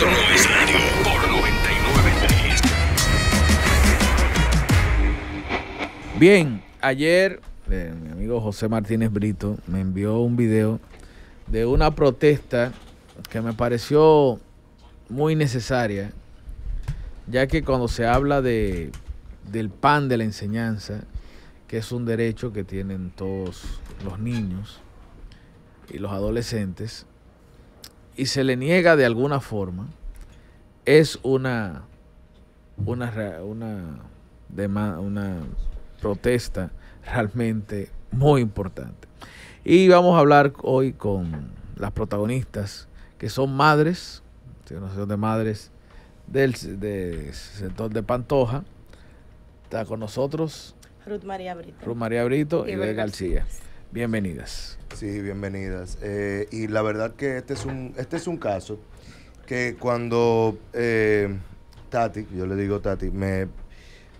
Este. Bien, ayer eh, mi amigo José Martínez Brito me envió un video de una protesta que me pareció muy necesaria, ya que cuando se habla de, del pan de la enseñanza, que es un derecho que tienen todos los niños y los adolescentes, y se le niega de alguna forma, es una, una, una, una protesta realmente muy importante. Y vamos a hablar hoy con las protagonistas que son madres, de madres del sector de Pantoja. Está con nosotros Ruth María Brito, Ruth María Brito y, Vega García. Bienvenidas. Sí, bienvenidas. Eh, y la verdad que este es un, este es un caso que cuando eh, Tati, yo le digo Tati, me,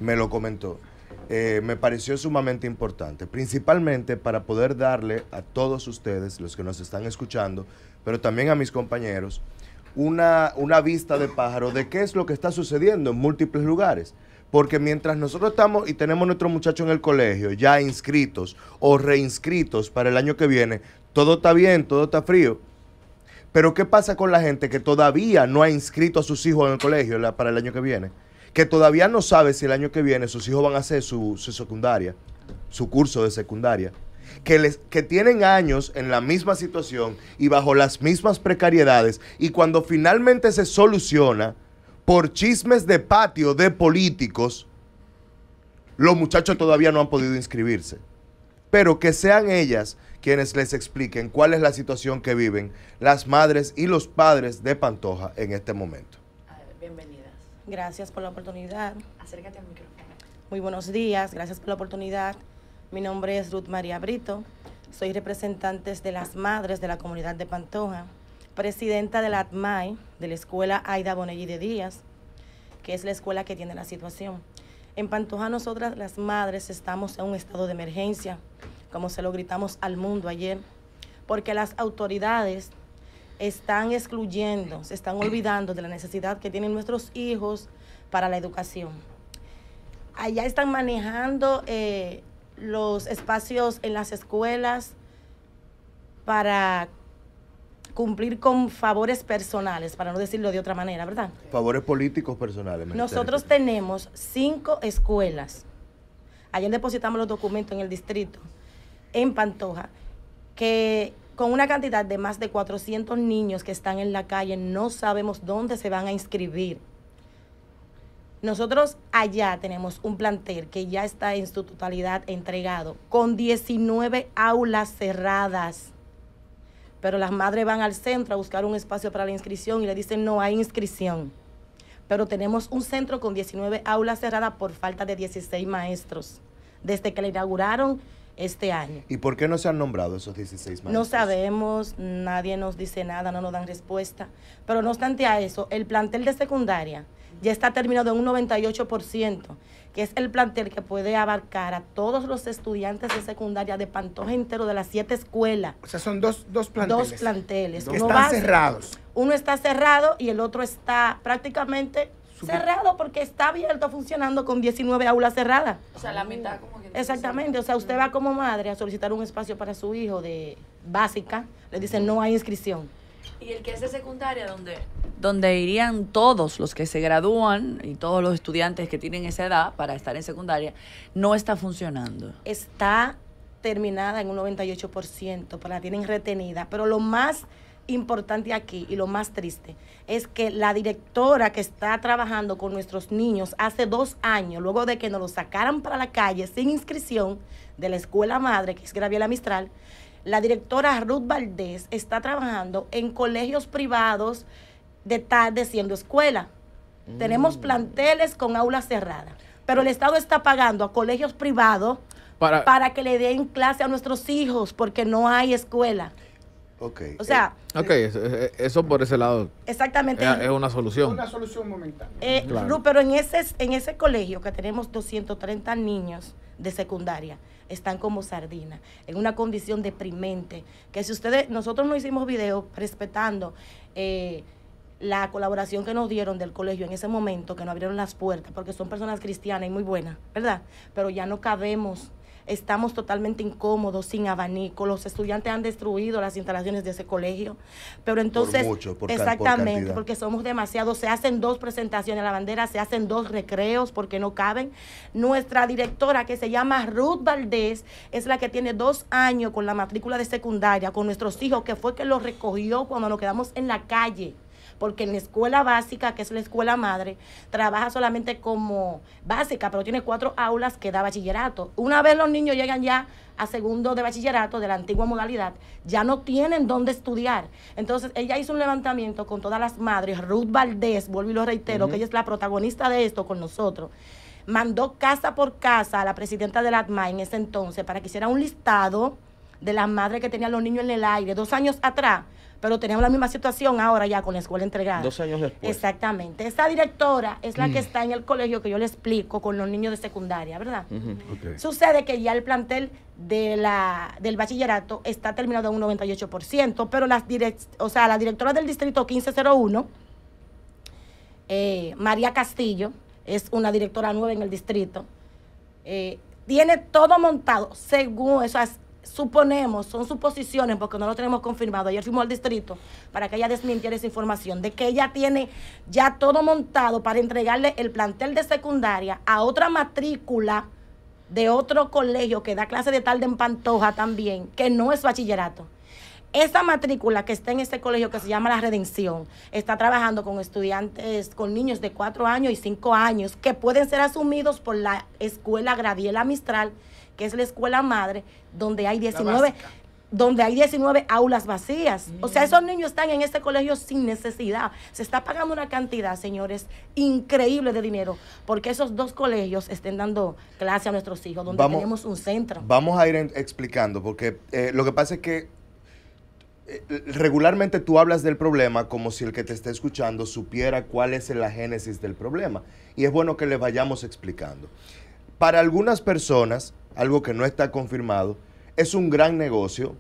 me lo comentó, eh, me pareció sumamente importante, principalmente para poder darle a todos ustedes, los que nos están escuchando, pero también a mis compañeros, una, una vista de pájaro de qué es lo que está sucediendo en múltiples lugares. Porque mientras nosotros estamos y tenemos a nuestros muchachos en el colegio ya inscritos o reinscritos para el año que viene, todo está bien, todo está frío. Pero ¿qué pasa con la gente que todavía no ha inscrito a sus hijos en el colegio para el año que viene? Que todavía no sabe si el año que viene sus hijos van a hacer su, secundaria, su curso de secundaria. Que, les, que, tienen años en la misma situación y bajo las mismas precariedades y cuando finalmente se soluciona, por chismes de patio de políticos, los muchachos todavía no han podido inscribirse. Pero que sean ellas quienes les expliquen cuál es la situación que viven las madres y los padres de Pantoja en este momento. Bienvenidas. Gracias por la oportunidad. Acércate al micrófono. Muy buenos días, gracias por la oportunidad. Mi nombre es Ruth María Brito, soy representante de las madres de la comunidad de Pantoja presidenta de la ATMAI, de la escuela Aida Bonelli de Díaz, que es la escuela que tiene la situación. En Pantoja nosotras las madres estamos en un estado de emergencia, como se lo gritamos al mundo ayer, porque las autoridades están excluyendo, se están olvidando de la necesidad que tienen nuestros hijos para la educación. Allá están manejando eh, los espacios en las escuelas para cumplir con favores personales, para no decirlo de otra manera, ¿verdad? Favores políticos personales. Nosotros tenemos cinco escuelas. Ayer depositamos los documentos en el distrito, en Pantoja, que con una cantidad de más de 400 niños que están en la calle, no sabemos dónde se van a inscribir. Nosotros allá tenemos un plantel que ya está en su totalidad entregado, con 19 aulas cerradas pero las madres van al centro a buscar un espacio para la inscripción y le dicen no hay inscripción. Pero tenemos un centro con 19 aulas cerradas por falta de 16 maestros desde que la inauguraron este año. ¿Y por qué no se han nombrado esos 16 maestros? No sabemos, nadie nos dice nada, no nos dan respuesta. Pero no obstante a eso, el plantel de secundaria ya está terminado en un 98%, que es el plantel que puede abarcar a todos los estudiantes de secundaria de Pantoja entero de las siete escuelas. O sea, son dos, dos planteles. Dos planteles. están cerrados. Uno está cerrado y el otro está prácticamente cerrado porque está abierto, funcionando con 19 aulas cerradas. O sea, la mitad como que... Exactamente, o sea, usted va como madre a solicitar un espacio para su hijo de básica, le dicen no hay inscripción. Y el que es de secundaria, ¿dónde? donde irían todos los que se gradúan y todos los estudiantes que tienen esa edad para estar en secundaria, no está funcionando. Está terminada en un 98%, pero pues la tienen retenida, pero lo más importante aquí y lo más triste es que la directora que está trabajando con nuestros niños hace dos años, luego de que nos lo sacaran para la calle sin inscripción de la escuela madre, que es Graviela Mistral, la directora Ruth Valdés está trabajando en colegios privados, de estar siendo escuela. Tenemos mm. planteles con aulas cerradas, pero el Estado está pagando a colegios privados para, que le den clase a nuestros hijos porque no hay escuela. Okay. O sea. Eh, ok, eso, por ese lado. Exactamente. Es, una solución. Una solución momentánea. Eh, pero en ese, en ese colegio que tenemos 230 niños de secundaria, están como sardinas, en una condición deprimente. Que si ustedes, nosotros no hicimos video respetando. Eh, la colaboración que nos dieron del colegio en ese momento, que nos abrieron las puertas, porque son personas cristianas y muy buenas, ¿verdad? Pero ya no cabemos, estamos totalmente incómodos, sin abanico, los estudiantes han destruido las instalaciones de ese colegio, pero entonces, exactamente, porque somos demasiados, se hacen dos presentaciones a la bandera, se hacen dos recreos porque no caben. Nuestra directora, que se llama Ruth Valdés, es la que tiene dos años con la matrícula de secundaria, con nuestros hijos, que fue que los recogió cuando nos quedamos en la calle porque en la escuela básica, que es la escuela madre, trabaja solamente como básica, pero tiene cuatro aulas que da bachillerato. Una vez los niños llegan ya a segundo de bachillerato de la antigua modalidad, ya no tienen dónde estudiar. Entonces, ella hizo un levantamiento con todas las madres. Ruth Valdés, vuelvo y lo reitero, que ella es la protagonista de esto con nosotros mandó casa por casa a la presidenta de la ATMA en ese entonces para que hiciera un listado de las madres que tenían los niños en el aire dos años atrás pero tenemos la misma situación ahora ya con la escuela entregada. Dos años después. Exactamente. Esa directora es la que mm. está en el colegio que yo le explico con los niños de secundaria, ¿verdad? Sucede que ya el plantel de la, del bachillerato está terminado a un 98%, pero las o sea, la directora del distrito 1501, eh, María Castillo, es una directora nueva en el distrito, eh, tiene todo montado según, esas suponemos, son suposiciones porque no lo tenemos confirmado. Ayer fuimos al distrito para que ella desmintiera esa información de que ella tiene ya todo montado para entregarle el plantel de secundaria a otra matrícula de otro colegio que da clase de tarde en Pantoja también, que no es bachillerato. Esa matrícula que está en ese colegio que se llama La Redención está trabajando con estudiantes, con niños de 4 años y 5 años que pueden ser asumidos por la escuela Graviela Mistral que es la escuela madre, donde hay 19, donde hay 19 aulas vacías. O sea, esos niños están en este colegio sin necesidad. Se está pagando una cantidad, señores, increíble de dinero, porque esos dos colegios estén dando clase a nuestros hijos, donde tenemos un centro. Vamos a ir explicando, porque eh, lo que pasa es que eh, regularmente tú hablas del problema como si el que te está escuchando supiera cuál es la génesis del problema. Y es bueno que le vayamos explicando. Para algunas personas, algo que no está confirmado, es un gran negocio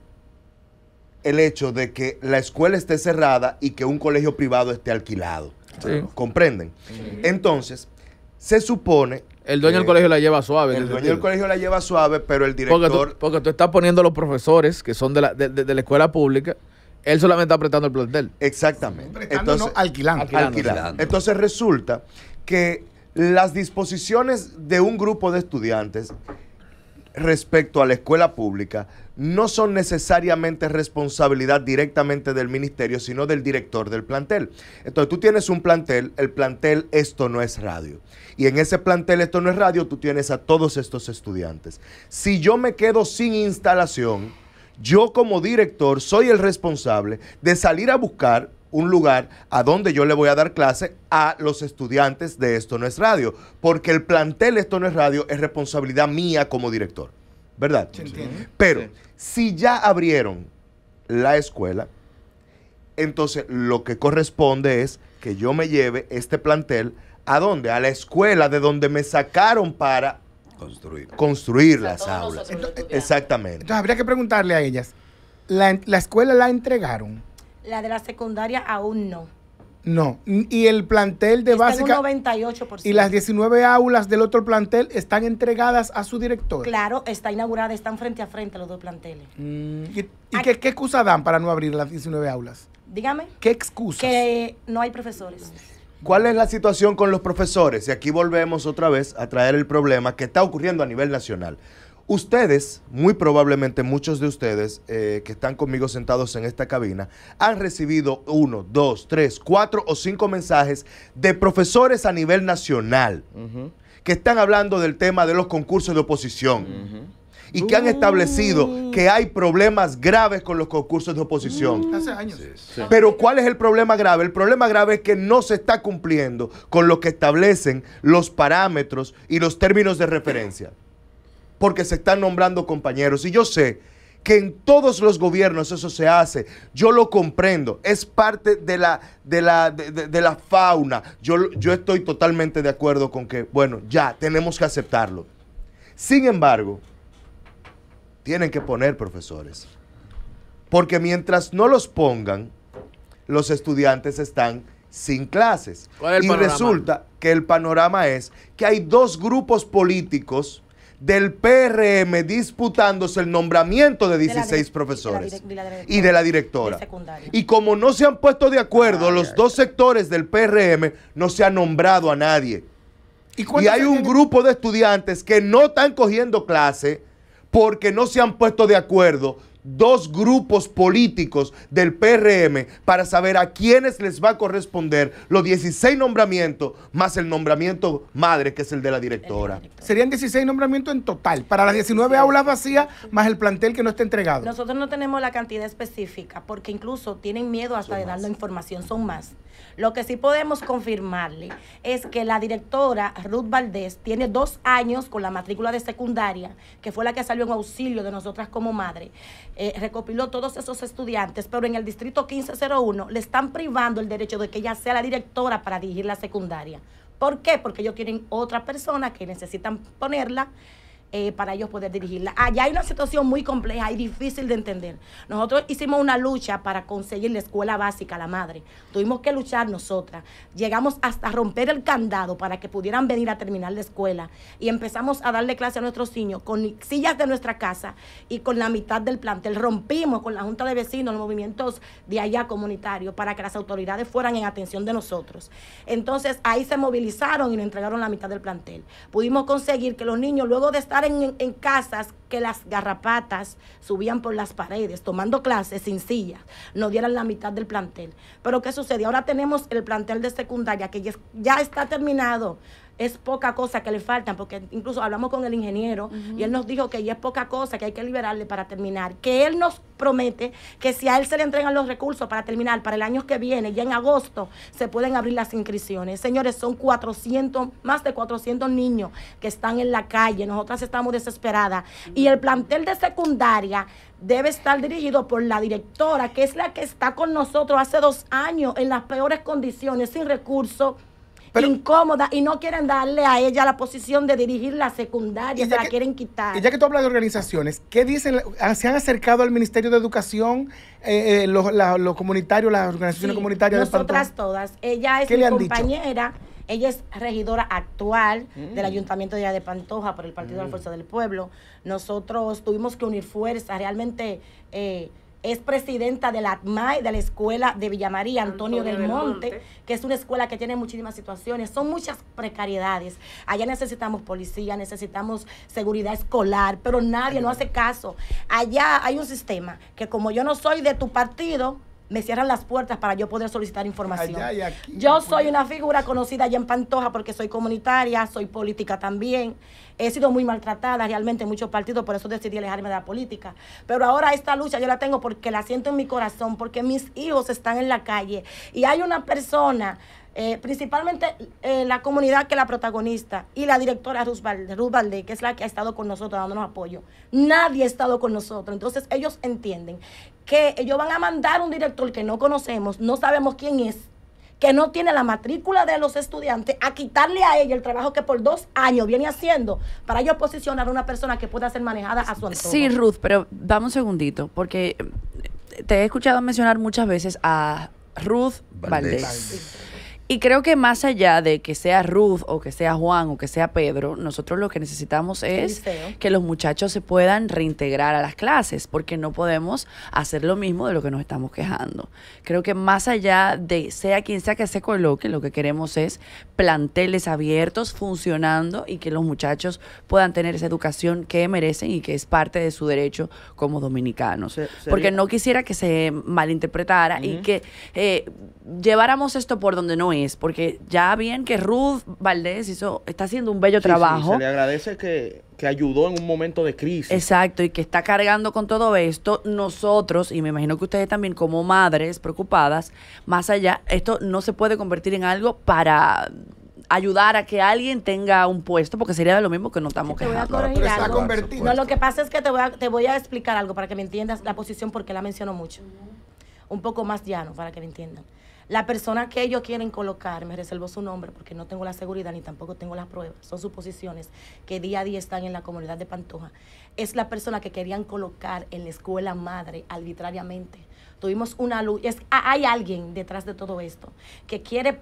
el hecho de que la escuela esté cerrada y que un colegio privado esté alquilado. ¿Comprenden? Entonces, se supone... El dueño del colegio la lleva suave. El dueño del colegio la lleva suave, pero el director... Porque tú, estás poniendo a los profesores que son de la, escuela pública él solamente está el plantel. Exactamente. Entonces, alquilando. Entonces resulta que las disposiciones de un grupo de estudiantes respecto a la escuela pública no son necesariamente responsabilidad directamente del ministerio, sino del director del plantel. Entonces tú tienes un plantel, el plantel esto no es radio. Y en ese plantel esto no es radio, tú tienes a todos estos estudiantes. Si yo me quedo sin instalación, yo como director soy el responsable de salir a buscar un lugar a donde yo le voy a dar clase a los estudiantes de Esto No es Radio, porque el plantel Esto No es Radio es responsabilidad mía como director, ¿verdad? Pero si ya abrieron la escuela, entonces lo que corresponde es que yo me lleve este plantel a dónde? A la escuela de donde me sacaron para construir, construir las aulas. exactamente. Entonces habría que preguntarle a ellas, la escuela la entregaron? La de la secundaria aún no. No, y el plantel de básica. 98%. Y las 19 aulas del otro plantel están entregadas a su director. Claro, está inaugurada, están frente a frente los dos planteles. Mm, ¿Y, qué, qué, excusa dan para no abrir las 19 aulas? Dígame. ¿Qué excusa? Que no hay profesores. ¿Cuál es la situación con los profesores? Y aquí volvemos otra vez a traer el problema que está ocurriendo a nivel nacional. Ustedes, muy probablemente muchos de ustedes eh, que están conmigo sentados en esta cabina, han recibido uno, dos, tres, cuatro o cinco mensajes de profesores a nivel nacional que están hablando del tema de los concursos de oposición. y que han establecido que hay problemas graves con los concursos de oposición. Hace años. Pero ¿cuál es el problema grave? El problema grave es que no se está cumpliendo con lo que establecen los parámetros y los términos de referencia porque se están nombrando compañeros. Y yo sé que en todos los gobiernos eso se hace. Yo lo comprendo, es parte de la, la, de, la fauna. Yo, yo estoy totalmente de acuerdo con que, bueno, ya tenemos que aceptarlo. Sin embargo, tienen que poner profesores. Porque mientras no los pongan, los estudiantes están sin clases. y resulta que el panorama es que hay dos grupos políticos del PRM disputándose el nombramiento de 16 profesores y de la directora. y como no se han puesto de acuerdo los dos sectores del PRM, no se ha nombrado a nadie. Y, hay un grupo de estudiantes que no están cogiendo clase porque no se han puesto de acuerdo dos grupos políticos del PRM para saber a quiénes les va a corresponder los 16 nombramientos más el nombramiento madre, que es el de la directora. Serían 16 nombramientos en total, para las 19 aulas vacías más el plantel que no está entregado. Nosotros no tenemos la cantidad específica porque incluso tienen miedo hasta de dar la información. Son más. Lo que sí podemos confirmarle es que la directora Ruth Valdés tiene dos años con la matrícula de secundaria, que fue la que salió en auxilio de nosotras como madre. Eh, recopiló todos esos estudiantes, pero en el distrito 1501 le están privando el derecho de que ella sea la directora para dirigir la secundaria. ¿Por qué? Porque ellos tienen otra persona que necesitan ponerla eh, para ellos poder dirigirla. Allá hay una situación muy compleja y difícil de entender. Nosotros hicimos una lucha para conseguir la escuela básica a la madre. Tuvimos que luchar nosotras. Llegamos hasta romper el candado para que pudieran venir a terminar la escuela y empezamos a darle clase a nuestros niños con sillas de nuestra casa y con la mitad del plantel. Rompimos con la Junta de Vecinos, los movimientos de allá comunitarios para que las autoridades fueran en atención de nosotros. Entonces ahí se movilizaron y nos entregaron la mitad del plantel. Pudimos conseguir que los niños luego de estar en, casas que las garrapatas subían por las paredes, tomando clases sin silla no dieran la mitad del plantel. Pero ¿qué sucede? Ahora tenemos el plantel de secundaria que ya está terminado es poca cosa que le faltan, porque incluso hablamos con el ingeniero y él nos dijo que ya es poca cosa que hay que liberarle para terminar, que él nos promete que si a él se le entregan los recursos para terminar para el año que viene, ya en agosto, se pueden abrir las inscripciones. Señores, son 400, más de 400 niños que están en la calle, nosotras estamos desesperadas y el plantel de secundaria debe estar dirigido por la directora, que es la que está con nosotros hace dos años en las peores condiciones, sin recursos incómoda y no quieren darle a ella la posición de dirigir la secundaria, se la quieren quitar. Y ya que tú hablas de organizaciones, ¿qué dicen? Ah, ¿Se han acercado al Ministerio de Educación eh, eh, los, comunitarios, las organizaciones comunitarias de Pantoja. Nosotras todas. Ella es mi compañera. Ella es regidora actual mm. del Ayuntamiento de, de Pantoja por el Partido de la mm. Fuerza del Pueblo. Nosotros tuvimos que unir fuerzas. Realmente eh, es presidenta de la de la Escuela de Villamaría, Antonio, Antonio del, Monte, que es una escuela que tiene muchísimas situaciones, son muchas precariedades. Allá necesitamos policía, necesitamos seguridad escolar, pero nadie no hace caso. Allá hay un sistema que como yo no soy de tu partido, me cierran las puertas para yo poder solicitar información. yo pues. soy una figura conocida allá en Pantoja porque soy comunitaria, soy política también. He sido muy maltratada realmente en muchos partidos, por eso decidí alejarme de la política. Pero ahora esta lucha yo la tengo porque la siento en mi corazón, porque mis hijos están en la calle y hay una persona eh, principalmente eh, la comunidad que la protagonista y la directora Ruth Valdés, que es la que ha estado con nosotros dándonos apoyo. Nadie ha estado con nosotros. Entonces ellos entienden que ellos van a mandar un director que no conocemos, no sabemos quién es, que no tiene la matrícula de los estudiantes, a quitarle a ella el trabajo que por dos años viene haciendo para ellos posicionar a una persona que pueda ser manejada a su antojo. Sí, Ruth, pero dame un segundito, porque eh, te he escuchado mencionar muchas veces a Ruth Valdés. Y creo que más allá de que sea Ruth o que sea Juan o que sea Pedro, nosotros lo que necesitamos es que los muchachos se puedan reintegrar a las clases, porque no podemos hacer lo mismo de lo que nos estamos quejando. Creo que más allá de sea quien sea que se coloque, lo que queremos es planteles abiertos, funcionando y que los muchachos puedan tener esa educación que merecen y que es parte de su derecho como dominicanos. porque no quisiera que se malinterpretara y que eh, lleváramos esto por donde no porque ya bien que Ruth Valdés hizo, está haciendo un bello trabajo. se le agradece que, ayudó en un momento de crisis. Exacto, y que está cargando con todo esto. Nosotros, y me imagino que ustedes también como madres preocupadas, más allá, esto no se puede convertir en algo para ayudar a que alguien tenga un puesto, porque sería de lo mismo que no estamos te a No, lo que pasa es que te voy, a, te voy a explicar algo para que me entiendas la posición, porque la menciono mucho. Un poco más llano, para que me entiendan. La persona que ellos quieren colocar, me reservo su nombre porque no tengo la seguridad ni tampoco tengo las pruebas, son suposiciones que día a día están en la comunidad de Pantoja, es la persona que querían colocar en la escuela madre arbitrariamente. Tuvimos una luz, es, hay alguien detrás de todo esto que quiere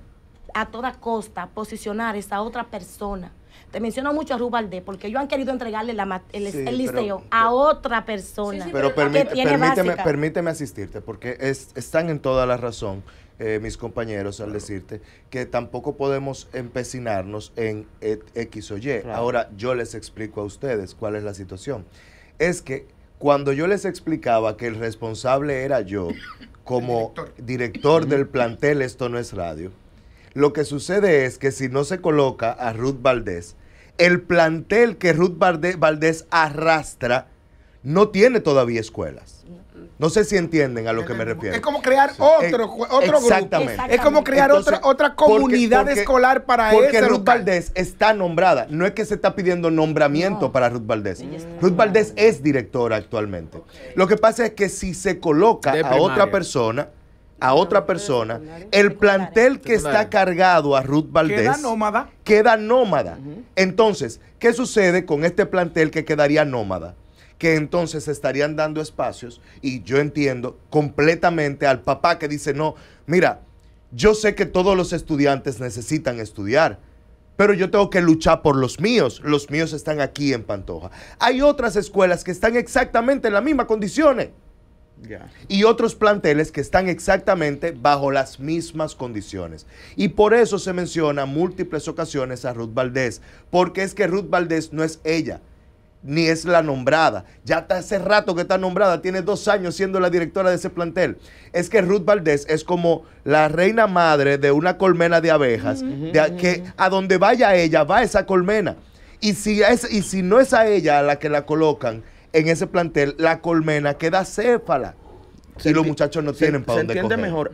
a toda costa posicionar esa otra persona. Te menciono mucho a Rubalde porque ellos han querido entregarle la, el, liceo a otra persona. pero, permíteme, permíteme asistirte porque es, están en toda la razón. Eh, mis compañeros al decirte que tampoco podemos empecinarnos en e, X o Y. Ahora yo les explico a ustedes cuál es la situación. Es que cuando yo les explicaba que el responsable era yo como director del plantel Esto no es radio, lo que sucede es que si no se coloca a Ruth Valdés, el plantel que Ruth Valdés arrastra no tiene todavía escuelas. No sé si entienden a lo que me refiero. Es como crear otro, eh, exactamente. Es como crear otra, otra comunidad escolar para porque Ruth Valdés está nombrada. No es que se está pidiendo nombramiento para Ruth Valdés. Ruth Valdés es directora actualmente. Lo que pasa es que si se coloca a otra persona, a otra persona, el plantel que está cargado a Ruth Valdés queda nómada. Queda nómada. Entonces, ¿qué sucede con este plantel que quedaría nómada? que entonces estarían dando espacios, y yo entiendo completamente al papá que dice, no, mira, yo sé que todos los estudiantes necesitan estudiar, pero yo tengo que luchar por los míos. Los míos están aquí en Pantoja. Hay otras escuelas que están exactamente en las mismas condiciones. Y otros planteles que están exactamente bajo las mismas condiciones. Y por eso se menciona múltiples ocasiones a Ruth Valdés, porque es que Ruth Valdés no es ella, ni es la nombrada. Ya está hace rato que está nombrada, tiene dos años siendo la directora de ese plantel. Es que Ruth Valdés es como la reina madre de una colmena de abejas, que a donde vaya ella va esa colmena. Y si, y si no es a ella la que la colocan en ese plantel, la colmena queda céfala. y los muchachos no tienen para dónde Se entiende mejor.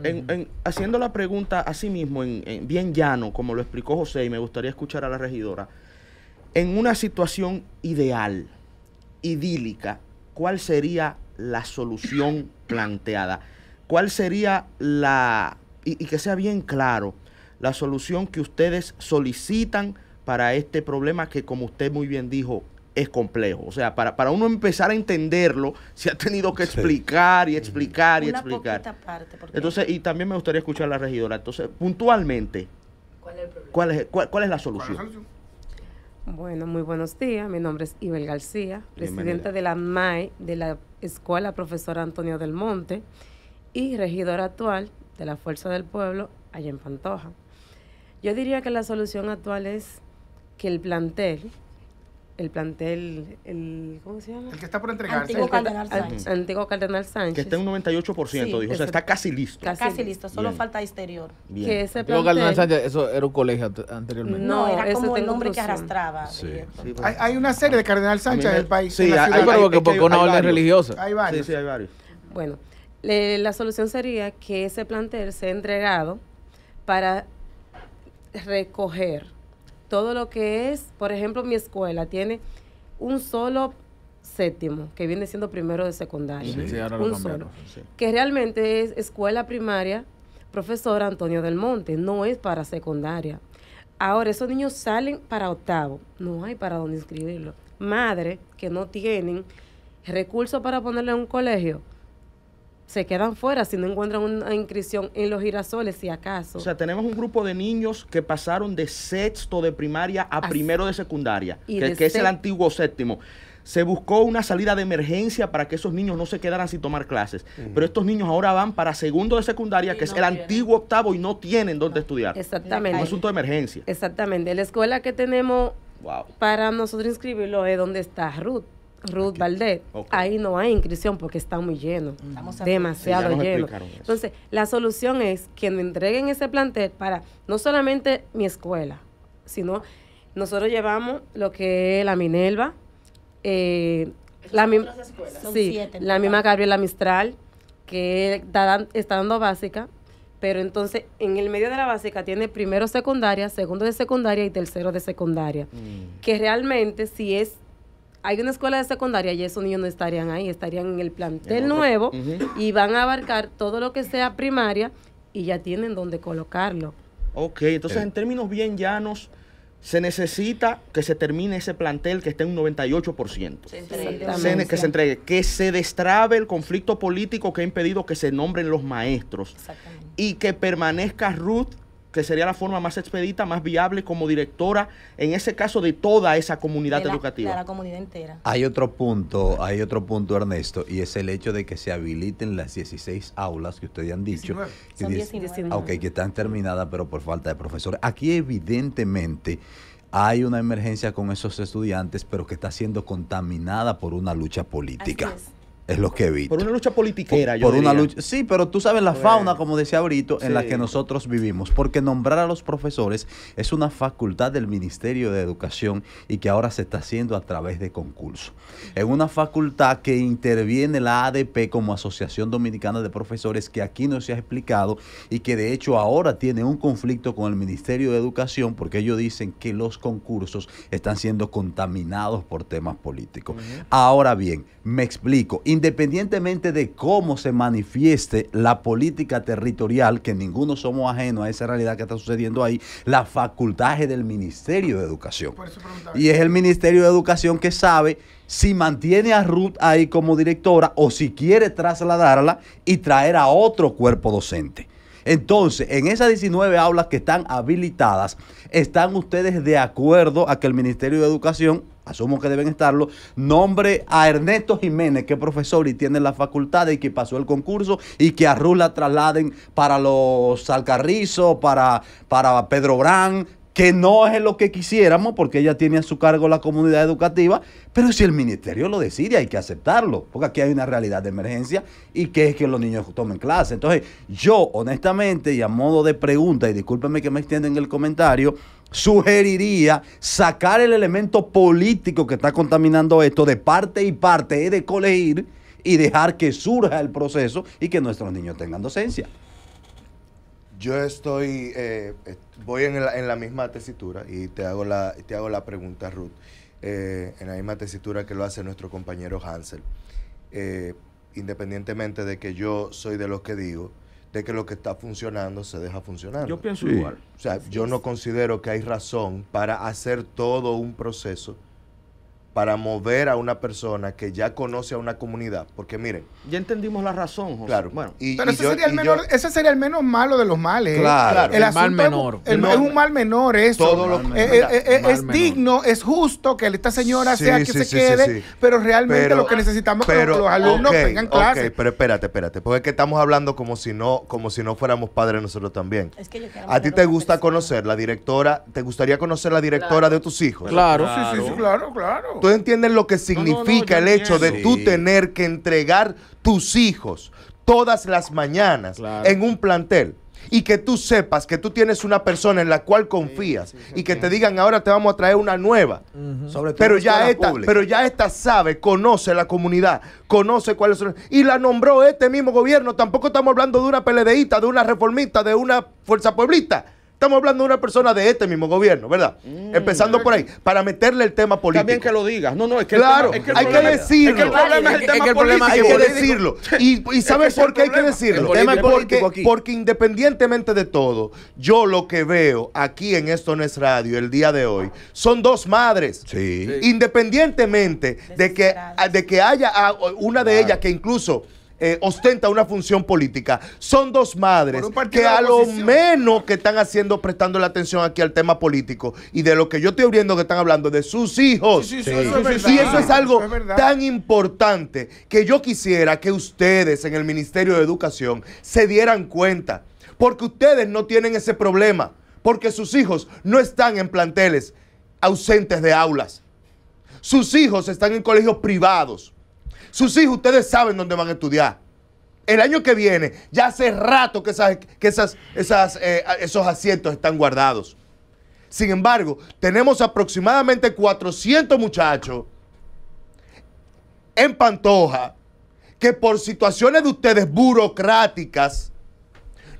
haciendo la pregunta así mismo, en, bien llano, como lo explicó José, y me gustaría escuchar a la regidora. En una situación ideal, idílica, ¿cuál sería la solución planteada? ¿Cuál sería la, y, que sea bien claro, la solución que ustedes solicitan para este problema que como usted muy bien dijo, es complejo. O sea, para, para uno empezar a entenderlo, se ha tenido que explicar y explicar y explicar. Entonces, y también me gustaría escuchar a la regidora. Entonces, puntualmente, ¿cuál es, ¿cuál ¿Cuál es la solución? Bueno, muy buenos días. Mi nombre es Ibel García, presidenta de la MAE de la Escuela Profesora Antonio del Monte y regidora actual de la Fuerza del Pueblo allá en Pantoja. Yo diría que la solución actual es que el plantel el plantel, el, ¿cómo se llama? El que está por entregarse. Antiguo Cardenal Sánchez. Antiguo Cardenal Sánchez. Que está en un 98%, dijo. O sea, está casi listo. Casi, casi listo, solo falta exterior. Que ese plantel, Cardenal Sánchez, eso era un colegio anteriormente. No, era como el nombre que arrastraba. Pues. hay, una serie de Cardenal Sánchez en el país. Sí, hay, hay, porque, porque una orden religiosa. Hay varios. Sí, hay varios. Bueno, la solución sería que ese plantel sea entregado para recoger todo lo que es, por ejemplo, mi escuela tiene un solo séptimo, que viene siendo primero de secundaria. Que realmente es escuela primaria, profesor Antonio del Monte, no es para secundaria. Ahora, esos niños salen para octavo, no hay para dónde inscribirlo. Madres que no tienen recursos para ponerle a un colegio, se quedan fuera si no encuentran una inscripción en los girasoles, si acaso. O sea, tenemos un grupo de niños que pasaron de sexto de primaria a primero de secundaria, que, es el antiguo séptimo. Se buscó una salida de emergencia para que esos niños no se quedaran sin tomar clases. Pero estos niños ahora van para segundo de secundaria, que es el antiguo octavo, y no tienen dónde estudiar. Exactamente. Es Un asunto de emergencia. Exactamente. La escuela que tenemos para nosotros inscribirlo es donde está Ruth Ruth Aquí. ahí no hay inscripción porque está muy lleno, mm. demasiado lleno. Entonces, la solución es que me entreguen ese plantel para no solamente mi escuela, sino nosotros llevamos lo que es la Minelva, eh, la, la misma Gabriela Mistral, que está, dando básica, pero entonces en el medio de la básica tiene primero secundaria, segundo de secundaria y tercero de secundaria. Mm. Que realmente si es hay una escuela de secundaria y esos niños no estarían ahí, estarían en el plantel nuevo y van a abarcar todo lo que sea primaria y ya tienen donde colocarlo. Ok, entonces eh. en términos bien llanos, se necesita que se termine ese plantel que esté en un 98%. Se que se entregue, que se destrabe el conflicto político que ha impedido que se nombren los maestros y que permanezca Ruth que sería la forma más expedita, más viable como directora, en ese caso, de toda esa comunidad educativa. De la comunidad entera. Hay otro punto, hay otro punto, Ernesto, y es el hecho de que se habiliten las 16 aulas que ustedes han dicho. Son Ok, que están terminadas, pero por falta de profesores. Aquí, evidentemente, hay una emergencia con esos estudiantes, pero que está siendo contaminada por una lucha política. Es lo que vi Por una lucha politiquera, yo por una lucha, Sí, pero tú sabes la pues, fauna, como decía Brito, en la que nosotros vivimos. Porque nombrar a los profesores es una facultad del Ministerio de Educación y que ahora se está haciendo a través de concurso. Es una facultad que interviene la ADP como Asociación Dominicana de Profesores, que aquí no se ha explicado y que de hecho ahora tiene un conflicto con el Ministerio de Educación porque ellos dicen que los concursos están siendo contaminados por temas políticos. Ahora bien, me explico independientemente de cómo se manifieste la política territorial, que ninguno somos ajenos a esa realidad que está sucediendo ahí, la facultad es del Ministerio de Educación. Y es el Ministerio de Educación que sabe si mantiene a Ruth ahí como directora o si quiere trasladarla y traer a otro cuerpo docente. Entonces, en esas 19 aulas que están habilitadas, ¿están ustedes de acuerdo a que el Ministerio de Educación asumo que deben estarlo, nombre a Ernesto Jiménez, que es profesor y tiene la facultad y que pasó el concurso y que a Rula trasladen para los Alcarrizos, para, para Pedro Brán, que no es lo que quisiéramos porque ella tiene a su cargo la comunidad educativa, pero si el ministerio lo decide hay que aceptarlo, porque aquí hay una realidad de emergencia y que es que los niños tomen clase. Entonces, yo honestamente y a modo de pregunta, y discúlpeme que me extienden en el comentario, sugeriría sacar el elemento político que está contaminando esto de parte y parte, eh, de colegir y dejar que surja el proceso y que nuestros niños tengan docencia. Yo estoy, eh, voy en la, misma tesitura y te hago la, te hago la pregunta, Ruth, eh, en la misma tesitura que lo hace nuestro compañero Hansel. independientemente de que yo soy de los que digo de que lo que está funcionando se deja funcionar. Yo pienso igual. O sea, yo no considero que hay razón para hacer todo un proceso para mover a una persona que ya conoce a una comunidad. Porque miren. Ya entendimos la razón, José. Claro. Bueno, pero ese, sería el menos malo de los males. Claro. el, mal menor. Es, un mal menor eso. Todo eh, eh, eh, es, digno, es justo que esta señora sea que se quede, pero realmente lo que necesitamos es que los alumnos tengan clases. Okay, pero espérate, espérate. Porque es que estamos hablando como si no, como si no fuéramos padres nosotros también. a ti te gusta conocer la directora, te gustaría conocer la directora de tus hijos. Claro, claro. sí, sí, claro, claro. ¿Tú entienden lo que significa el hecho de tú tener que entregar tus hijos todas las mañanas en un plantel y que tú sepas que tú tienes una persona en la cual confías y que te digan ahora te vamos a traer una nueva. pero ya esta, pero ya esta sabe, conoce la comunidad, conoce cuáles son y la nombró este mismo gobierno. Tampoco estamos hablando de una peledeíta, de una reformista, de una fuerza pueblista. Estamos hablando de una persona de este mismo gobierno, ¿verdad? Mm, Empezando por ahí, para meterle el tema político. También que lo digas. No, no, es que claro, hay que decirlo. Hay que decirlo. Y, ¿sabes por qué hay que decirlo? porque, independientemente de todo, yo lo que veo aquí en Esto No es Radio el día de hoy son dos madres. Sí. Independientemente de que, de que haya una de ellas que incluso eh, ostenta una función política. Son dos madres que a lo menos que están haciendo, prestando la atención aquí al tema político. Y de lo que yo estoy viendo que están hablando, de sus hijos. es y eso es algo tan importante que yo quisiera que ustedes en el Ministerio de Educación se dieran cuenta. Porque ustedes no tienen ese problema. Porque sus hijos no están en planteles ausentes de aulas. Sus hijos están en colegios privados sus hijos, ustedes saben dónde van a estudiar. El año que viene, ya hace rato que, que esas, esas, eh, esos asientos están guardados. Sin embargo, tenemos aproximadamente 400 muchachos en Pantoja que por situaciones de ustedes burocráticas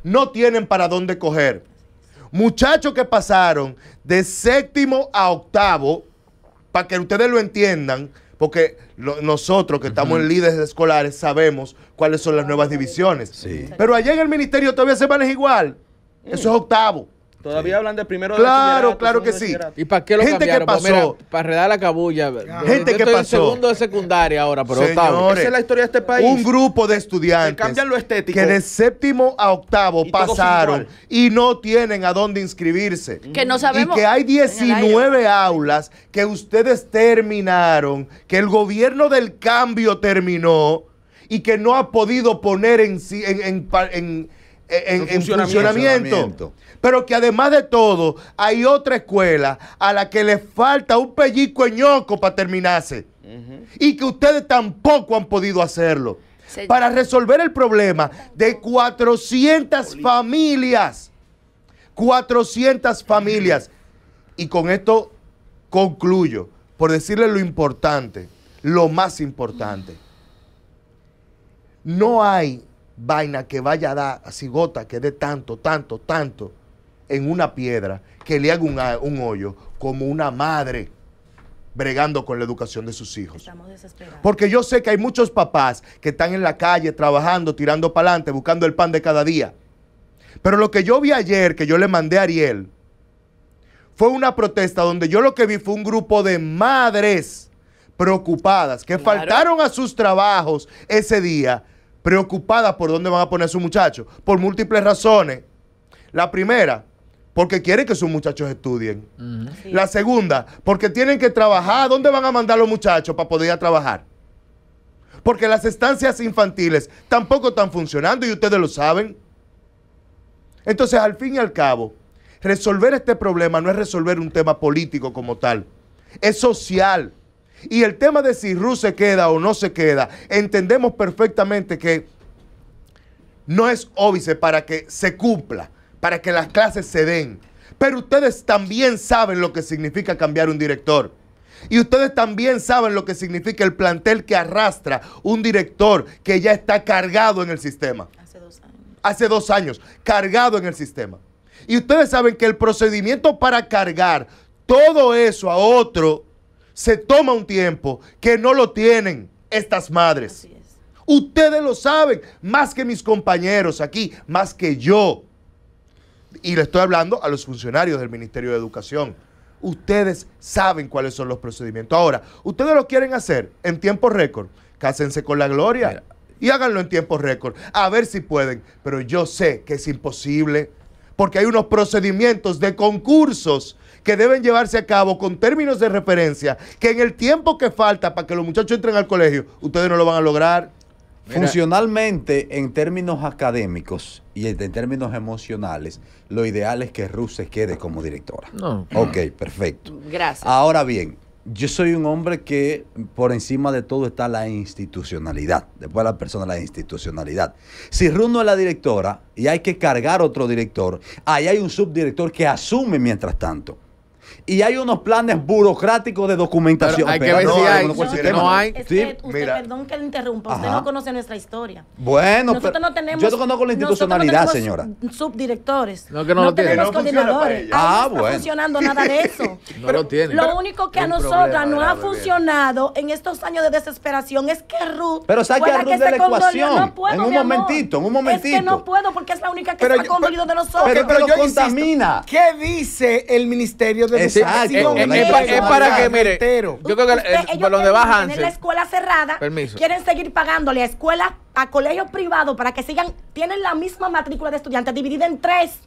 no tienen para dónde coger. Muchachos que pasaron de séptimo a octavo, para que ustedes lo entiendan, porque nosotros que estamos en líderes escolares sabemos cuáles son las nuevas divisiones. Pero allá en el ministerio todavía se maneja igual. Eso es eh. octavo. Todavía hablan del primero claro, de Claro, claro que sí. ¿Y para qué lo Gente que pues pasó. para redar la cabulla. Gente que pasó. En segundo de secundaria ahora, pero Esa es la historia de este país. Un grupo de estudiantes. Que lo estético. de séptimo a octavo pasaron y no tienen a dónde inscribirse. Mm. Que no sabemos. Y que hay 19 aulas que ustedes terminaron, que el gobierno del cambio terminó y que no ha podido poner en, en, en en, funcionamiento. Pero que además de todo, hay otra escuela a la que le falta un en ñoco para terminarse. Y que ustedes tampoco han podido hacerlo. Para resolver el problema de 400 familias. 400 familias. Y con esto concluyo, por decirles lo importante, lo más importante. No hay vaina que vaya a dar, así gota que dé tanto, tanto, tanto, en una piedra, que le haga un, hoyo, como una madre bregando con la educación de sus hijos. Porque yo sé que hay muchos papás que están en la calle trabajando, tirando para adelante, buscando el pan de cada día. Pero lo que yo vi ayer, que yo le mandé a Ariel, fue una protesta donde yo lo que vi fue un grupo de madres preocupadas que faltaron a sus trabajos ese día preocupadas por dónde van a poner a sus muchachos, por múltiples razones. La primera, porque quieren que sus muchachos estudien. La segunda, porque tienen que trabajar. ¿Dónde van a mandar los muchachos para poder trabajar? Porque las estancias infantiles tampoco están funcionando y ustedes lo saben. Entonces, al fin y al cabo, resolver este problema no es resolver un tema político como tal, es social. Y el tema de si Rus se queda o no se queda, entendemos perfectamente que no es óbice para que se cumpla, para que las clases se den. Pero ustedes también saben lo que significa cambiar un director. Y ustedes también saben lo que significa el plantel que arrastra un director que ya está cargado en el sistema. Hace dos años. Hace dos años, cargado en el sistema. Y ustedes saben que el procedimiento para cargar todo eso a otro se toma un tiempo que no lo tienen estas madres. Ustedes lo saben, más que mis compañeros aquí, más que yo. Y le estoy hablando a los funcionarios del Ministerio de Educación. Ustedes saben cuáles son los procedimientos. Ahora, ustedes lo quieren hacer en tiempo récord. Cásense con la gloria y háganlo en tiempo récord. A ver si pueden. Pero yo sé que es imposible porque hay unos procedimientos de concursos que deben llevarse a cabo con términos de referencia, que en el tiempo que falta para que los muchachos entren al colegio, ustedes no lo van a lograr. Funcionalmente, en términos académicos y en términos emocionales, lo ideal es que Ruth se quede como directora. No. Ok, perfecto. Gracias. Ahora bien, yo soy un hombre que por encima de todo está la institucionalidad. Después la persona, la institucionalidad. Si Runo es la directora y hay que cargar otro director, ahí hay un subdirector que asume mientras tanto y hay unos planes burocráticos de documentación. Pero hay que ver no, si hay. usted, perdón que le interrumpa, usted no conoce nuestra historia. Bueno, nosotros no tenemos, yo no conozco la institucionalidad, señora. Subdirectores. No, que no, no lo tenemos coordinadores. Ah, no está funcionando nada de eso. no lo tiene. Lo único que a nosotras no ha funcionado en estos años de desesperación es que Ruth. Pero saque a Ruth de la ecuación. En un momentito, en un momentito. Es que no puedo porque es la única que está ha de nosotros. Pero yo contamina. ¿Qué dice el Ministerio de Ah, es, eh, eh, eh, para que, mire, yo creo que Usted, de la escuela cerrada, quieren seguir pagándole a escuelas, a colegios privados para que sigan, tienen la misma matrícula de estudiantes dividida en tres.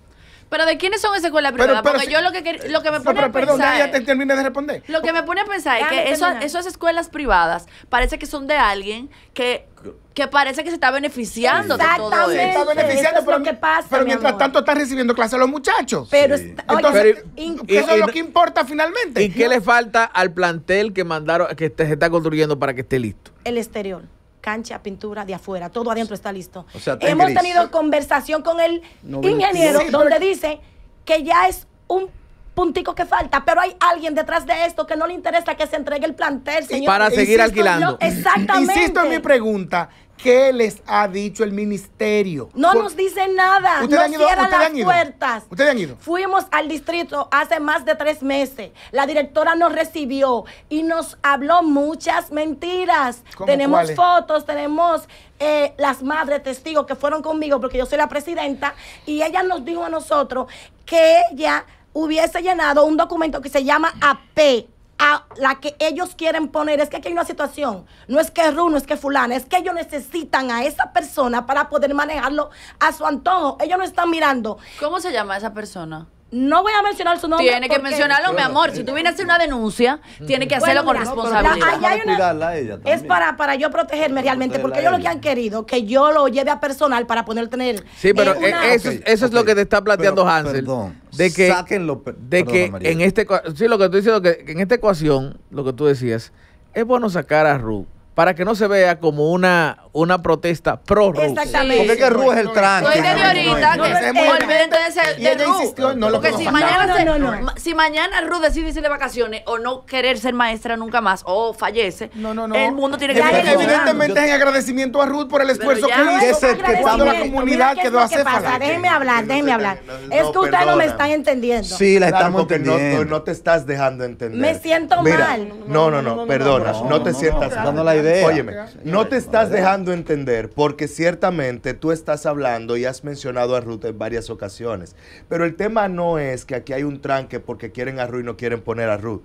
Pero ¿de quiénes son esas escuelas privadas? Porque yo lo que, me pone a pensar... responder. Lo que me pone a pensar es que esas escuelas privadas parece que son de alguien que que parece que se está beneficiando de todo eso. pero, que pasa, pero mientras tanto están recibiendo clases los muchachos. Pero, Entonces, eso es lo que importa finalmente. ¿Y qué le falta al plantel que mandaron, que se está construyendo para que esté listo? El exterior cancha, pintura, de afuera, todo adentro está listo. Hemos tenido conversación con el ingeniero donde dice que ya es un puntico que falta, pero hay alguien detrás de esto que no le interesa que se entregue el plantel, señor. Para seguir alquilando. exactamente. Insisto en mi pregunta. ¿Qué les ha dicho el ministerio? No nos dicen nada. Nos han ido? cierran las puertas. ¿Ustedes han ido? Fuimos al distrito hace más de tres meses. La directora nos recibió y nos habló muchas mentiras. Tenemos fotos, tenemos eh, las madres testigos que fueron conmigo porque yo soy la presidenta y ella nos dijo a nosotros que ella hubiese llenado un documento que se llama AP a la que ellos quieren poner. Es que aquí hay una situación. No es que Ru, no es que fulana, es que ellos necesitan a esa persona para poder manejarlo a su antojo. Ellos no están mirando. ¿Cómo se llama esa persona? No voy a mencionar su nombre. Tiene que mencionarlo, mi amor. Si tú vienes a hacer una denuncia, tiene que hacerlo con responsabilidad. es para, para yo protegerme realmente, porque ellos lo que han querido, que yo lo lleve a personal para poder tener. Sí, pero eh, eh, eso, es lo que te está planteando Hansel. De que, de que en este sí, lo que estoy diciendo que en esta ecuación, lo que tú decías, es bueno sacar a Ruth para que no se vea como una, una protesta pro ruth Exactamente. Porque que Ruth es el tránsito Soy de ahorita no, no, no lo Porque si mañana, si mañana Ruth decide irse de vacaciones o no querer ser maestra nunca más o fallece, el mundo tiene que ser Evidentemente es en agradecimiento a Ruth por el esfuerzo que hizo. Que, que en la comunidad que quedó acéfala. Déjeme hablar, déjeme hablar. Es que ustedes no me están entendiendo. Sí, la estamos entendiendo. No te estás dejando entender. Me siento mal. No, no, no, perdona. No te sientas mal. Óyeme, no te estás dejando entender porque ciertamente tú estás hablando y has mencionado a Ruth en varias ocasiones. Pero el tema no es que aquí hay un tranque porque quieren a Ruth y no quieren poner a Ruth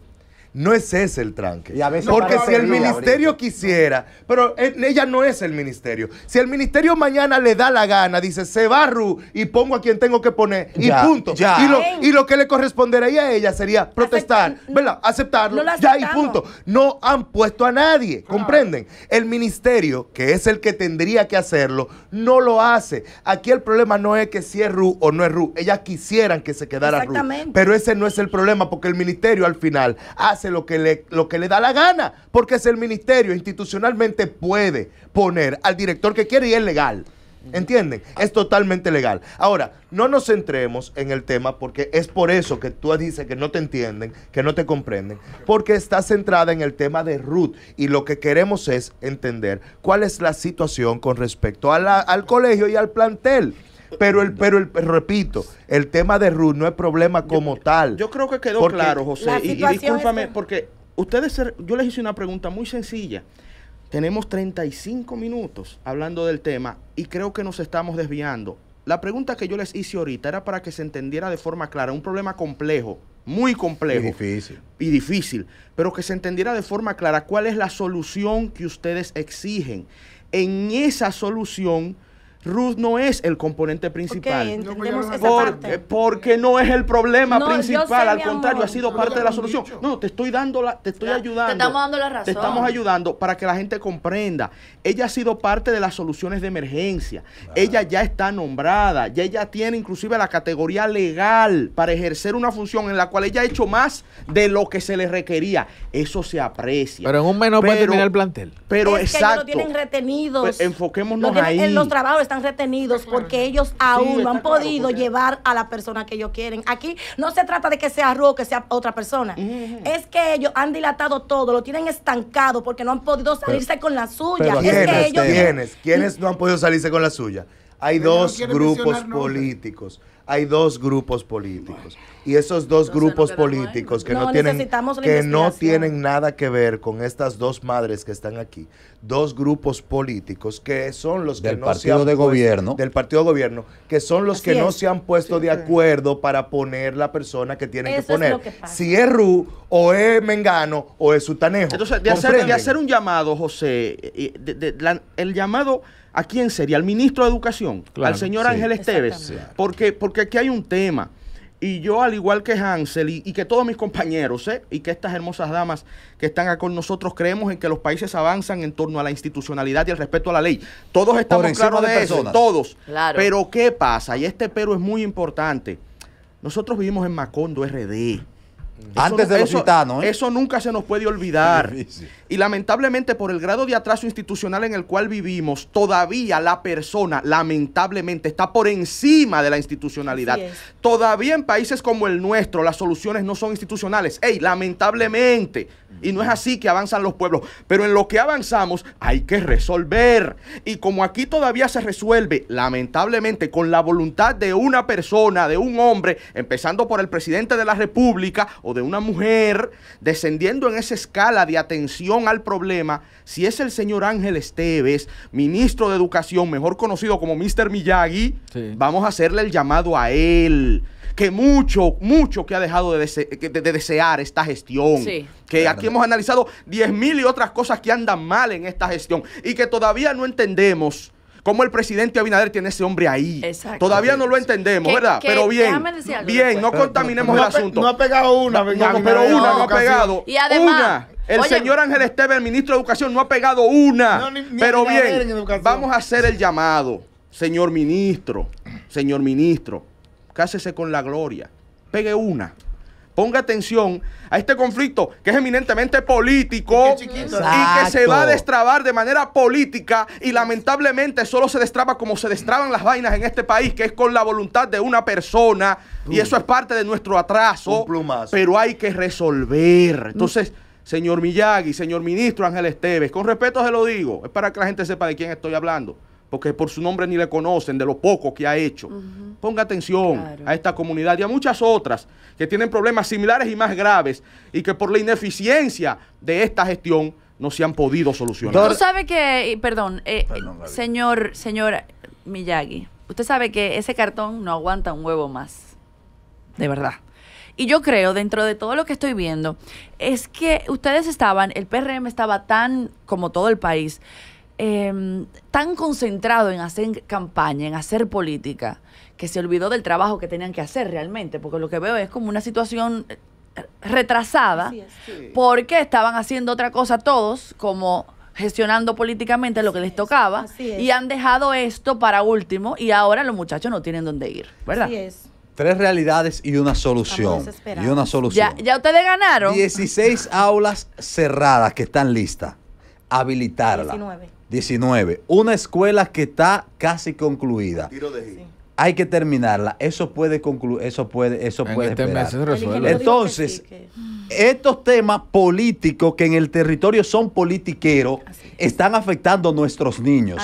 no es ese el tranque. Porque si el ministerio quisiera, pero ella no es el ministerio. Si el ministerio mañana le da la gana, dice, se Ru y pongo a quien tengo que poner y punto. Ya. Y, lo, y, lo, que le correspondería a ella sería protestar, Aceptarlo, ya y punto. No han puesto a nadie, ¿comprenden? El ministerio, que es el que tendría que hacerlo, no lo hace. Aquí el problema no es que si es Ru o no es Ru. Ellas quisieran que se quedara Ru. Pero ese no es el problema porque el ministerio al final hace lo que, le, lo que le da la gana, porque es el ministerio, institucionalmente puede poner al director que quiere y es legal. ¿Entienden? Es totalmente legal. Ahora, no nos centremos en el tema porque es por eso que tú dices que no te entienden, que no te comprenden, porque está centrada en el tema de Ruth y lo que queremos es entender cuál es la situación con respecto al colegio y al plantel. Pero el, pero repito, el tema de Ruth no es problema como tal. Yo creo que quedó claro, José. Y, discúlpame, porque ustedes, yo les hice una pregunta muy sencilla. Tenemos 35 minutos hablando del tema y creo que nos estamos desviando. La pregunta que yo les hice ahorita era para que se entendiera de forma clara un problema complejo, muy complejo. difícil. Y difícil, pero que se entendiera de forma clara cuál es la solución que ustedes exigen. En esa solución Ruth no es el componente principal. Eh, porque no es el problema principal, al contrario, ha sido parte de la solución. No, te estoy dando la, te estoy ayudando. Te estamos dando la razón. Te estamos ayudando para que la gente comprenda. Ella ha sido parte de las soluciones de emergencia. Ella ya está nombrada, ya ella tiene inclusive la categoría legal para ejercer una función en la cual ella ha hecho más de lo que se le requería. Eso se aprecia. Pero en un menú puede terminar el plantel. Pero es exacto. Pues, que lo tienen retenidos. enfoquémonos ahí. En los trabajos retenidos porque ellos aún no han podido llevar a la persona que ellos quieren. Aquí no se trata de que sea Ruo, que sea otra persona. Es que ellos han dilatado todo, lo tienen estancado porque no han podido salirse con la suya. Es ¿quiénes, no han podido salirse con la suya? Hay dos grupos políticos hay dos grupos políticos. Y esos dos grupos políticos que, no, tienen, que no tienen nada que ver con estas dos madres que están aquí, dos grupos políticos que son los que no partido se han de puesto, gobierno del partido de gobierno que son los que no se han puesto de acuerdo para poner la persona que tienen que poner. si es Ru o es Mengano o es Sutanejo. Entonces de hacer, un llamado, José, eh, eh, el llamado ¿a quién sería? ¿Al ministro de Educación? ¿Al señor Ángel Esteves? Porque, porque aquí hay un tema. Y yo, al igual que Hansel y, que todos mis compañeros, ¿eh? y que estas hermosas damas que están con nosotros, creemos en que los países avanzan en torno a la institucionalidad y el respeto a la ley. Todos estamos claros de, de eso, todos. Pero ¿qué pasa? Y este pero es muy importante. Nosotros vivimos en Macondo, RD. Antes de los eso, ¿eh? Eso nunca se nos puede olvidar. Y lamentablemente por el grado de atraso institucional en el cual vivimos, todavía la persona lamentablemente está por encima de la institucionalidad. Todavía en países como el nuestro las soluciones no son institucionales. Ey, lamentablemente. Y no es así que avanzan los pueblos. Pero en lo que avanzamos hay que resolver. Y como aquí todavía se resuelve, lamentablemente, con la voluntad de una persona, de un hombre, empezando por el presidente de la República de una mujer descendiendo en esa escala de atención al problema, si es el señor Ángel Esteves, ministro de Educación, mejor conocido como Mr. Miyagi, vamos a hacerle el llamado a él que mucho, mucho que ha dejado de, desear esta gestión. Que aquí hemos analizado 10 mil y otras cosas que andan mal en esta gestión y que todavía no entendemos cómo el presidente Abinader tiene ese hombre ahí. Todavía no lo entendemos, ¿verdad? pero bien, bien, no contaminemos el asunto. No ha pegado una, pero una no ha pegado. Y además, El señor Ángel Esteves, el ministro de Educación, no ha pegado una. pero bien, vamos a hacer el llamado, señor ministro, señor ministro, cásese con la gloria, pegue una ponga atención a este conflicto que es eminentemente político y que, se va a destrabar de manera política y lamentablemente solo se destraba como se destraban las vainas en este país, que es con la voluntad de una persona y eso es parte de nuestro atraso, pero hay que resolver. Entonces, señor Miyagi, señor ministro Ángel Esteves, con respeto se lo digo, es para que la gente sepa de quién estoy hablando porque por su nombre ni le conocen, de lo poco que ha hecho. Ponga atención a esta comunidad y a muchas otras que tienen problemas similares y más graves y que por la ineficiencia de esta gestión no se han podido solucionar. Usted sabe que, perdón, eh, señor, señor Miyagi, usted sabe que ese cartón no aguanta un huevo más, de verdad. Y yo creo, dentro de todo lo que estoy viendo, es que ustedes estaban, el PRM estaba tan, como todo el país, eh, tan concentrado en hacer campaña, en hacer política, que se olvidó del trabajo que tenían que hacer realmente, porque lo que veo es como una situación eh, retrasada, porque estaban haciendo otra cosa todos, como gestionando políticamente lo que les tocaba, y han dejado esto para último, y ahora los muchachos no tienen dónde ir, ¿verdad? Tres realidades y una solución. Y una solución. Ya, ustedes ganaron. 16 aulas cerradas que están listas. Habilitarla. 19. 19. Una escuela que está casi concluida hay que terminarla. Eso puede concluir, eso puede, eso puede este Entonces, estos temas políticos que en el territorio son politiqueros están afectando a nuestros niños.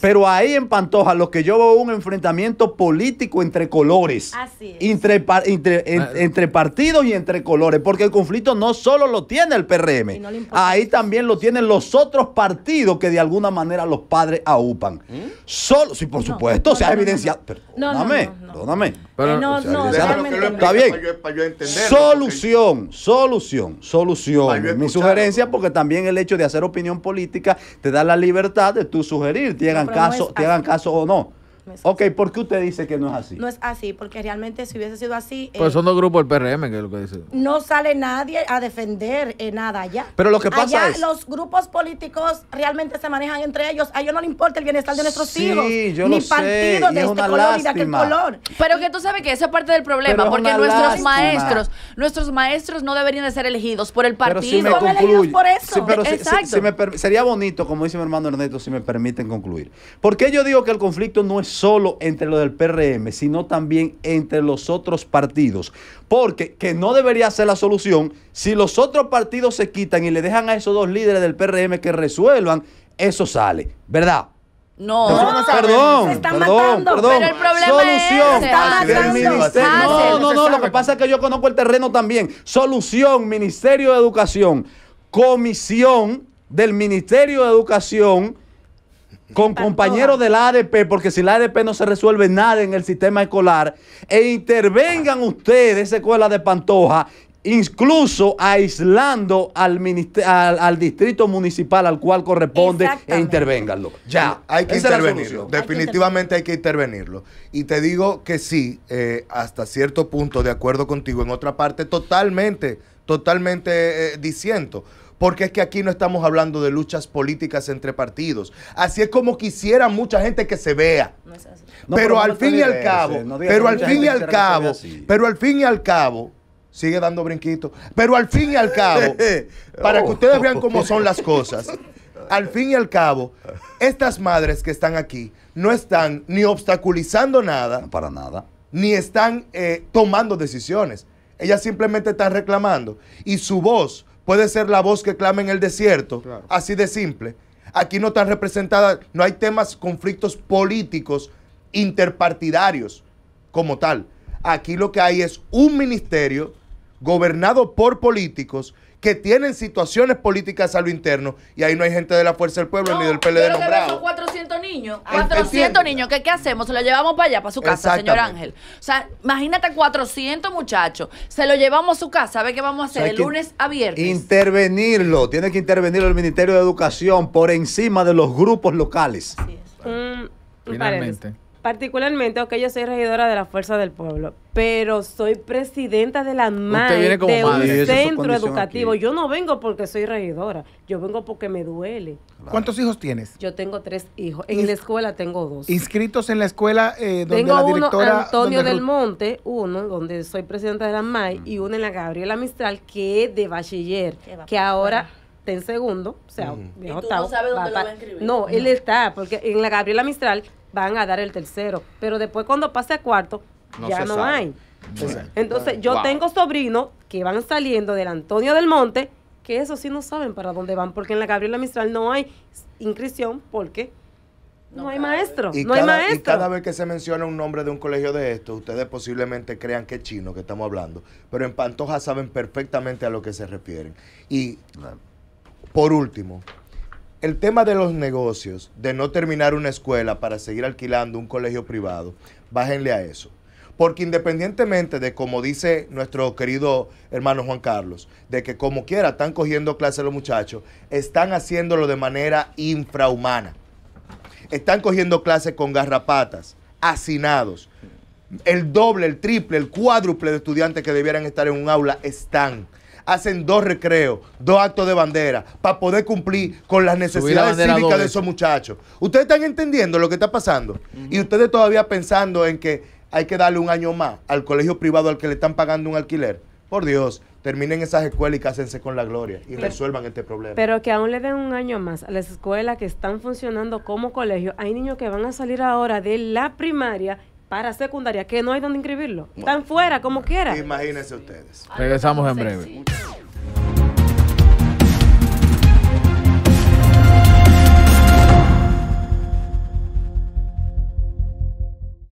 Pero ahí en Pantoja lo que yo veo un enfrentamiento político entre colores. Entre, ah. entre, partidos y entre colores. Porque el conflicto no solo lo tiene el PRM. ahí también lo tienen los otros partidos que de alguna manera los padres aupan. ¿Mm? Solo, sí, por supuesto, se ha evidenciado. No, está bien. solución, solución, solución. Mi sugerencia, porque también el hecho de hacer opinión política te da la libertad de tú sugerir, te caso, te hagan caso o no. Ok, ¿por qué usted dice que no es así? No es así, porque realmente si hubiese sido así... Pues son dos grupos del PRM, que es lo que dice. No sale nadie a defender eh, nada allá. Pero lo que pasa allá, los grupos políticos realmente se manejan entre ellos. A ellos no les importa el bienestar de nuestros hijos. ni partido de este color ni de aquel color. Pero que tú sabes que esa es parte del problema, porque nuestros maestros, nuestros maestros no deberían de ser elegidos por el partido. Pero si me Son por eso. sería bonito, como dice mi hermano Ernesto, si me permiten concluir. Porque yo digo que el conflicto no es solo entre los del PRM, sino también entre los otros partidos. Porque, que no debería ser la solución, si los otros partidos se quitan y le dejan a esos dos líderes del PRM que resuelvan, eso sale, ¿verdad? No, no, perdón, se están perdón, matando, perdón. Pero el problema Solución, es ah, No, no, no, lo que pasa es que yo conozco el terreno también. Solución, Ministerio de Educación, Comisión del Ministerio de Educación con compañeros del ADP, porque si la ADP no se resuelve nada en el sistema escolar, e intervengan ustedes, escuela de Pantoja, incluso aislando al, distrito municipal al cual corresponde e intervenganlo. Ya, hay que intervenirlo. Definitivamente hay que intervenirlo. Y te digo que sí, eh, hasta cierto punto, de acuerdo contigo, en otra parte totalmente, totalmente eh, eh, disiento. diciendo porque es que aquí no estamos hablando de luchas políticas entre partidos. Así es como quisiera mucha gente que se vea. pero, al fin y al cabo, pero al fin y al cabo, pero al fin y al cabo, sigue dando brinquito. pero al fin y al cabo, para que ustedes vean cómo son las oh. cosas, al fin y al cabo, estas madres que están aquí no están ni obstaculizando nada. para nada. Ni están eh, tomando decisiones. Ellas simplemente están reclamando. Y su voz puede ser la voz que clama en el desierto, así de simple. Aquí no están representadas, no hay temas, conflictos políticos interpartidarios como tal. Aquí lo que hay es un ministerio gobernado por políticos que tienen situaciones políticas a lo interno y ahí no hay gente de la Fuerza del Pueblo ni del PLD nombrado. Son 400 niños, 400 niños, ¿qué, hacemos? Se lo llevamos para allá, para su casa, señor Ángel. O sea, imagínate 400 muchachos, se lo llevamos a su casa, ¿sabe qué vamos a hacer? el lunes abierto. Intervenirlo, tiene que intervenir el Ministerio de Educación por encima de los grupos locales. Así mm, Finalmente particularmente, ok, yo soy regidora de la Fuerza del Pueblo, pero soy presidenta de la MAI, de un centro educativo. Yo no vengo porque soy regidora, yo vengo porque me duele. ¿Cuántos hijos tienes? Yo tengo tres hijos. En la escuela tengo dos. ¿Inscritos en la escuela eh, donde tengo la directora... Uno, Antonio del Monte, uno donde soy presidenta de la MAI, mm. y uno en la Gabriela Mistral, que es de bachiller, que ahora en segundo, o sea, no sabes dónde lo va a inscribir. No, él está, porque en la Gabriela Mistral van a dar el tercero, pero después cuando pase a cuarto, ya no hay. Entonces, yo tengo sobrinos que van saliendo del Antonio del Monte, que eso sí no saben para dónde van, porque en la Gabriela Mistral no hay inscripción, porque no, hay maestro, no cada, hay maestro. Y cada vez que se menciona un nombre de un colegio de estos, ustedes posiblemente crean que es chino que estamos hablando, pero en Pantoja saben perfectamente a lo que se refieren. Y por último, el tema de los negocios, de no terminar una escuela para seguir alquilando un colegio privado, bájenle a eso. Porque independientemente de, como dice nuestro querido hermano Juan Carlos, de que como quiera están cogiendo clases los muchachos, están haciéndolo de manera infrahumana. Están cogiendo clases con garrapatas, hacinados. El doble, el triple, el cuádruple de estudiantes que debieran estar en un aula están hacen dos recreos, dos actos de bandera, para poder cumplir con las necesidades cívicas de esos muchachos. Ustedes están entendiendo lo que está pasando. Y ustedes todavía pensando en que hay que darle un año más al colegio privado al que le están pagando un alquiler. Por Dios, terminen esas escuelas y cásense con la gloria y resuelvan este problema. Pero que aún le den un año más a las escuelas que están funcionando como colegio. Hay niños que van a salir ahora de la primaria para secundaria, que no hay donde inscribirlo. Están fuera, como quiera. Imagínense ustedes. Regresamos en breve.